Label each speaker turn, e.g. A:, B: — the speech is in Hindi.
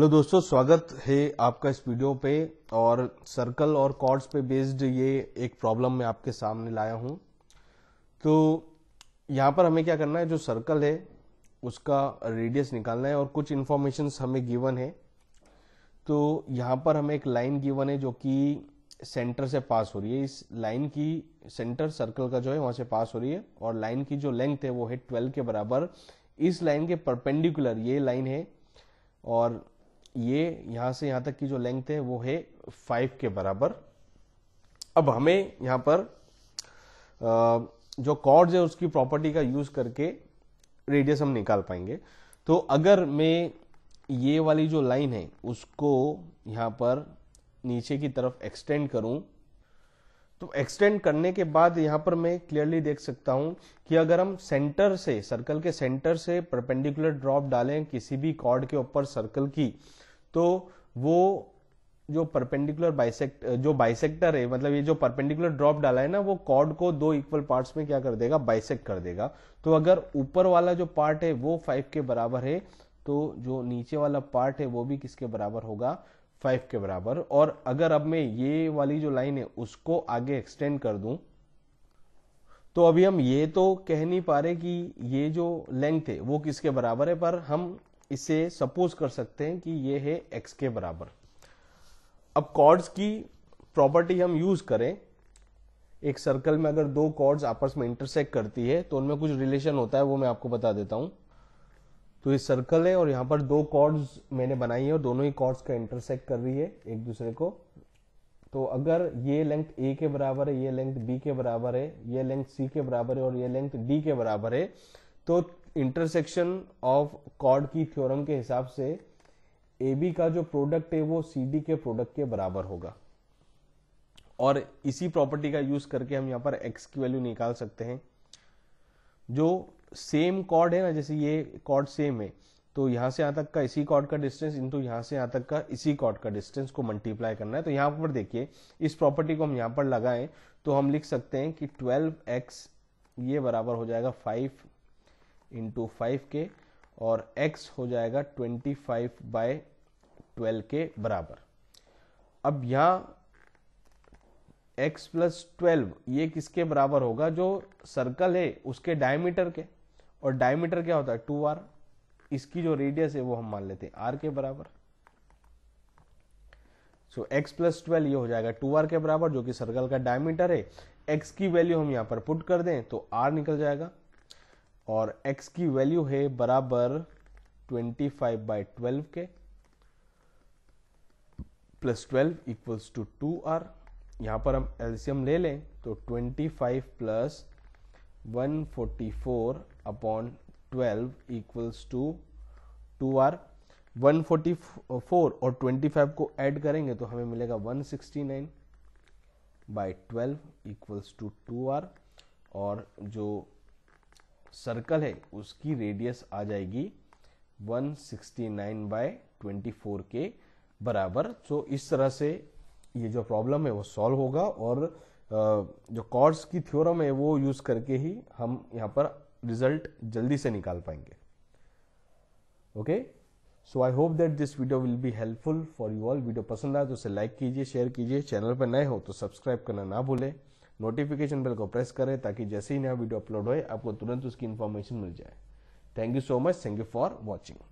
A: हेलो दोस्तों स्वागत है आपका इस वीडियो पे और सर्कल और कॉर्ड्स पे बेस्ड ये एक प्रॉब्लम मैं आपके सामने लाया हूँ तो यहाँ पर हमें क्या करना है जो सर्कल है उसका रेडियस निकालना है और कुछ इन्फॉर्मेशन हमें गिवन है तो यहाँ पर हमें एक लाइन गिवन है जो कि सेंटर से पास हो रही है इस लाइन की सेंटर सर्कल का जो है वहाँ से पास हो रही है और लाइन की जो लेंथ है वो है ट्वेल्व के बराबर इस लाइन के परपेंडिकुलर ये लाइन है और ये यहां से यहां तक की जो लेंथ है वो है फाइव के बराबर अब हमें यहां पर जो कॉर्ड्स है उसकी प्रॉपर्टी का यूज करके रेडियस हम निकाल पाएंगे तो अगर मैं ये वाली जो लाइन है उसको यहां पर नीचे की तरफ एक्सटेंड करूं तो एक्सटेंड करने के बाद यहाँ पर मैं क्लियरली देख सकता हूँ कि अगर हम सेंटर से सर्कल के सेंटर से परपेंडिकुलर ड्रॉप डालें किसी भी कॉर्ड के ऊपर सर्कल की तो वो जो परपेंडिकुलर बाइसेक्ट जो बाइसेक्टर है मतलब ये जो परपेंडिकुलर ड्रॉप डाला है ना वो कॉर्ड को दो इक्वल पार्ट्स में क्या कर देगा बाइसेक्ट कर देगा तो अगर ऊपर वाला जो पार्ट है वो फाइव के बराबर है तो जो नीचे वाला पार्ट है वो भी किसके बराबर होगा फाइव के बराबर और अगर अब मैं ये वाली जो लाइन है उसको आगे एक्सटेंड कर दूं तो अभी हम ये तो कह नहीं पा रहे कि ये जो लेंथ है वो किसके बराबर है पर हम इसे सपोज कर सकते हैं कि ये है एक्स के बराबर अब कॉर्ड्स की प्रॉपर्टी हम यूज करें एक सर्कल में अगर दो कॉर्ड्स आपस में इंटरसेक्ट करती है तो उनमें कुछ रिलेशन होता है वो मैं आपको बता देता हूं तो ये सर्कल है और यहाँ पर दो कॉर्ड्स मैंने बनाई है और दोनों ही कॉर्ड्स का इंटरसेक्ट कर रही है एक दूसरे को तो अगर ये लेंथ ए के बराबर है ये लेंथ बी के बराबर है ये लेंथ सी के बराबर है और ये लेंथ डी के बराबर है तो इंटरसेक्शन ऑफ कॉर्ड की थ्योरम के हिसाब से ए बी का जो प्रोडक्ट है वो सी डी के प्रोडक्ट के बराबर होगा और इसी प्रॉपर्टी का यूज करके हम यहाँ पर एक्स की वैल्यू निकाल सकते हैं जो सेम कॉर्ड है ना जैसे ये कॉर्ड सेम है तो यहाँ से यहाँ तक का इसी कॉर्ड का डिस्टेंस इंटू यहाँ से यहाँ तक का इसी कॉर्ड का डिस्टेंस को मल्टीप्लाई करना है तो यहाँ पर देखिए इस प्रॉपर्टी को हम यहाँ पर लगाएं तो हम लिख सकते हैं कि 12x ये बराबर हो जाएगा 5 इंटू फाइव के और x हो जाएगा 25 फाइव बाय ट्वेल्व के बराबर अब यहाँ x प्लस ट्वेल्व ये किसके बराबर होगा जो सर्कल है उसके डायमीटर के और डायमीटर क्या होता है टू आर इसकी जो रेडियस है वो हम मान लेते हैं आर के बराबर सो एक्स प्लस ट्वेल्व ये हो जाएगा टू आर के बराबर जो कि सर्कल का डायमीटर है एक्स की वैल्यू हम यहाँ पर पुट कर दें तो आर निकल जाएगा और एक्स की वैल्यू है बराबर ट्वेंटी फाइव बाई ट्वेल्व के plus twelve equals to two R यहाँ पर हम एल्सियम ले लें तो twenty five plus one forty four upon 12 equals to two R 144 और 25 को ऐड करेंगे तो हमें मिलेगा 169 by 12 equals to two R और जो सर्कल है उसकी रेडियस आ जाएगी 169 बाय फोर के बराबर सो इस तरह से ये जो प्रॉब्लम है वो सॉल्व होगा और जो कॉर्ड्स की थ्योरम है वो यूज़ करके ही हम यहाँ पर रिजल्ट जल्दी से निकाल पाएंगे okay so I hope that this video will be helpful for you all video पसंद आए तो उसे लाइक कीजिए शेयर कीजिए चैनल पर नए हो तो सब्सक्राइब करना ना भूलें नोटिफिकेशन बेल को प्रेस करें ताकि जैसे ही नया वीडियो अपलोड होए आपको तुरंत उसकी इन्फॉर्मेशन मिल जाए thank you so much thank you for watching